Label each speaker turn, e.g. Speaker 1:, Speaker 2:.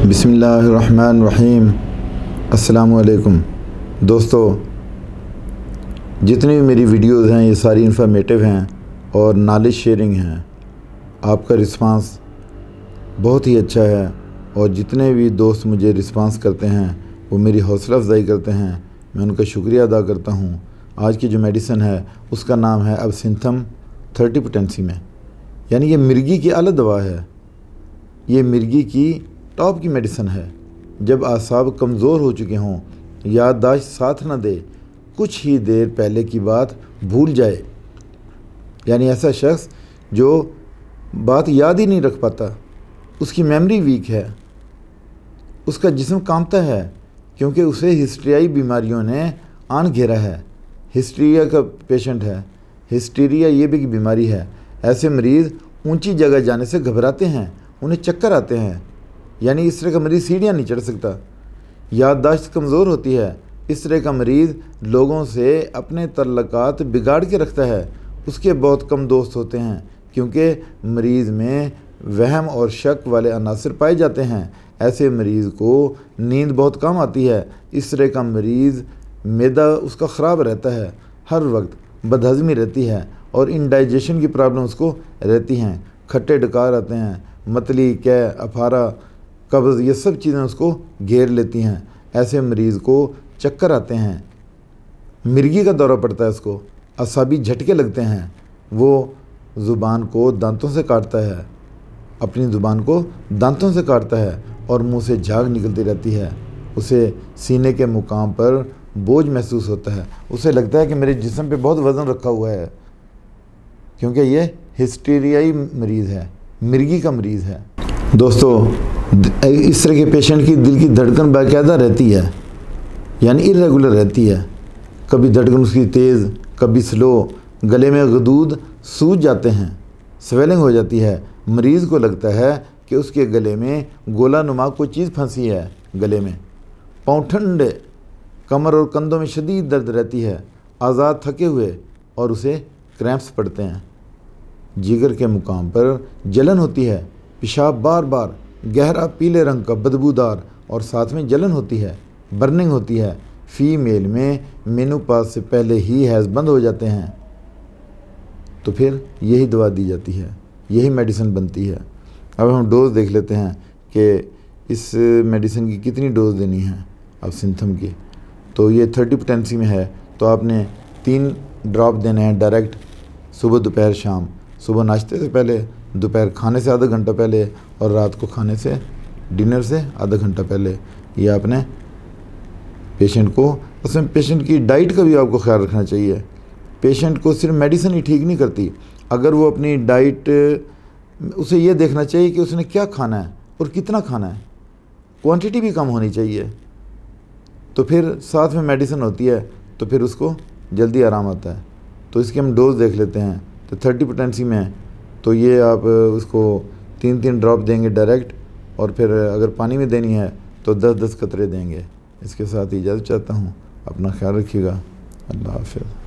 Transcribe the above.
Speaker 1: बसमीम अल्लाम दोस्तों जितनी भी मेरी वीडियोस हैं ये सारी इंफॉर्मेटिव हैं और नॉलेज शेयरिंग हैं आपका रिस्पांस बहुत ही अच्छा है और जितने भी दोस्त मुझे रिस्पांस करते हैं वो मेरी हौसला अफजाई करते हैं मैं उनका शुक्रिया अदा करता हूँ आज की जो मेडिसन है उसका नाम है अब सिंथम थर्टी पोटेंसी में यानी ये मिर्गी की अलग दवा है ये मिर्गी की टॉप की मेडिसन है जब आसाब कमज़ोर हो चुके हों याददाश्त साथ ना दे कुछ ही देर पहले की बात भूल जाए यानी ऐसा शख्स जो बात याद ही नहीं रख पाता उसकी मेमोरी वीक है उसका जिसम कांपता है क्योंकि उसे हिस्ट्रियाई बीमारियों ने आन घेरा है हिस्ट्रिया का पेशेंट है हिस्टीरिया ये भी बीमारी है ऐसे मरीज़ ऊंची जगह जाने से घबराते हैं उन्हें चक्कर आते हैं यानी इस तरह का मरीज़ सीढ़ियाँ नहीं चढ़ सकता याददाश्त कमज़ोर होती है इस तरह का मरीज़ लोगों से अपने तल्लक़ात बिगाड़ के रखता है उसके बहुत कम दोस्त होते हैं क्योंकि मरीज़ में वहम और शक वाले अनासर पाए जाते हैं ऐसे मरीज़ को नींद बहुत कम आती है इस तरह का मरीज़ मैदा उसका ख़राब रहता है हर वक्त बदहजमी रहती है और इनडाइजेशन की प्रॉब्लम उसको रहती हैं खट्टे डकार आते हैं मतली कै अफारा कब्ज़ ये सब चीज़ें उसको घेर लेती हैं ऐसे मरीज़ को चक्कर आते हैं मिर्गी का दौरा पड़ता है उसको असाबी झटके लगते हैं वो ज़ुबान को दांतों से काटता है अपनी ज़ुबान को दांतों से काटता है और मुंह से झाग निकलती रहती है उसे सीने के मुकाम पर बोझ महसूस होता है उसे लगता है कि मेरे जिसम पे बहुत वज़न रखा हुआ है क्योंकि ये हिस्टीरियाई मरीज़ है मिर्गी का मरीज़ है दोस्तों इस तरह के पेशेंट की दिल की धड़कन बाकायदा रहती है यानी इरेगुलर रहती है कभी धड़कन उसकी तेज़ कभी स्लो गले में गदूद सूज जाते हैं स्वेलिंग हो जाती है मरीज़ को लगता है कि उसके गले में गोला नुमा कोई चीज़ फंसी है गले में पाँव ठंडे कमर और कंधों में शदीद दर्द रहती है आज़ाद थके हुए और उसे क्रैम्प्स पड़ते हैं जिगर के मुकाम पर जलन होती है पेशाब बार बार गहरा पीले रंग का बदबूदार और साथ में जलन होती है बर्निंग होती है फीमेल में मेनू पास से पहले ही हैज़ बंद हो जाते हैं तो फिर यही दवा दी जाती है यही मेडिसिन बनती है अब हम डोज़ देख लेते हैं कि इस मेडिसिन की कितनी डोज देनी है अब सिंथम की तो ये थर्टी पोटेंसी में है तो आपने तीन ड्रॉप देने हैं डायरेक्ट सुबह दोपहर शाम सुबह नाश्ते से पहले दोपहर खाने से आधा घंटा पहले और रात को खाने से डिनर से आधा घंटा पहले ये आपने पेशेंट को उसमें पेशेंट की डाइट का भी आपको ख्याल रखना चाहिए पेशेंट को सिर्फ मेडिसिन ही ठीक नहीं करती अगर वो अपनी डाइट उसे ये देखना चाहिए कि उसने क्या खाना है और कितना खाना है क्वांटिटी भी कम होनी चाहिए तो फिर साथ में मेडिसिन होती है तो फिर उसको जल्दी आराम आता है तो इसके हम डोज देख लेते हैं तो थर्टी पोटेंसी में तो ये आप उसको तीन तीन ड्रॉप देंगे डायरेक्ट और फिर अगर पानी में देनी है तो दस दस कतरे देंगे इसके साथ इजाज़त चाहता हूँ अपना ख्याल रखिएगा अल्लाह हाफिज़